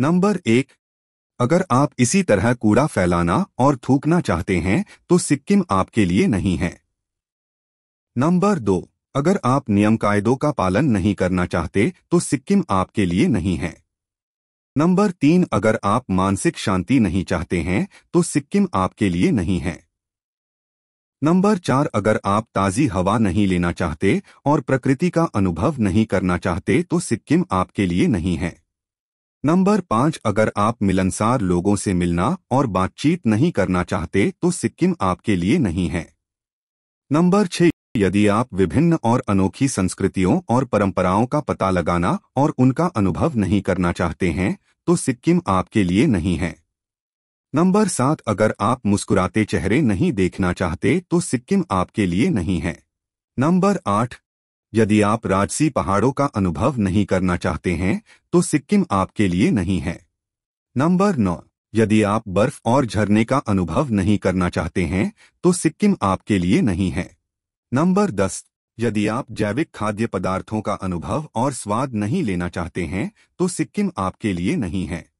number एक अगर आप इसी तरह कूड़ा फैलाना और थूकना चाहते हैं तो सिक्किम आपके लिए नहीं है नंबर दो अगर आप नियम कायदों का पालन नहीं करना चाहते तो सिक्किम आपके लिए नहीं है नंबर तीन अगर आप मानसिक शांति नहीं चाहते हैं तो सिक्किम आपके लिए नहीं है नंबर चार अगर आप ताज़ी हवा नहीं लेना चाहते और प्रकृति का अनुभव नहीं करना चाहते तो सिक्किम आपके लिए नहीं है नंबर पाँच अगर आप मिलनसार लोगों से मिलना और बातचीत नहीं करना चाहते तो सिक्किम आपके लिए नहीं है नंबर छह यदि आप विभिन्न और अनोखी संस्कृतियों और परंपराओं का पता लगाना और उनका अनुभव नहीं करना चाहते हैं तो सिक्किम आपके लिए नहीं है नंबर सात अगर आप मुस्कुराते चेहरे नहीं देखना चाहते तो सिक्किम आपके लिए नहीं है नंबर आठ यदि आप राजसी पहाड़ों का अनुभव नहीं करना चाहते हैं तो सिक्किम आपके लिए नहीं है नंबर नौ यदि आप बर्फ और झरने का अनुभव नहीं करना चाहते हैं तो सिक्किम आपके लिए नहीं है नंबर दस यदि आप जैविक खाद्य पदार्थों का अनुभव और स्वाद नहीं लेना चाहते हैं तो सिक्किम आपके लिए नहीं है